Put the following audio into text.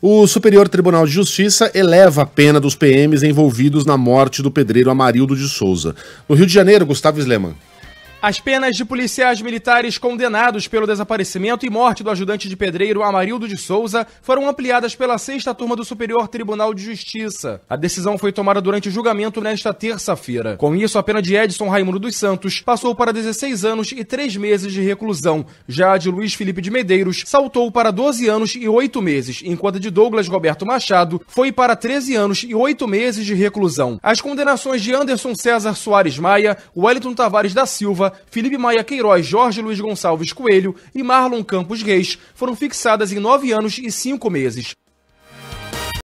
o Superior Tribunal de Justiça eleva a pena dos PMs envolvidos na morte do pedreiro Amarildo de Souza. No Rio de Janeiro, Gustavo Sleman. As penas de policiais militares condenados pelo desaparecimento e morte do ajudante de pedreiro Amarildo de Souza foram ampliadas pela sexta turma do Superior Tribunal de Justiça. A decisão foi tomada durante o julgamento nesta terça-feira. Com isso, a pena de Edson Raimundo dos Santos passou para 16 anos e 3 meses de reclusão. Já a de Luiz Felipe de Medeiros saltou para 12 anos e 8 meses, enquanto a de Douglas Roberto Machado foi para 13 anos e 8 meses de reclusão. As condenações de Anderson César Soares Maia, Wellington Tavares da Silva, Felipe Maia Queiroz, Jorge Luiz Gonçalves Coelho e Marlon Campos Reis foram fixadas em nove anos e cinco meses.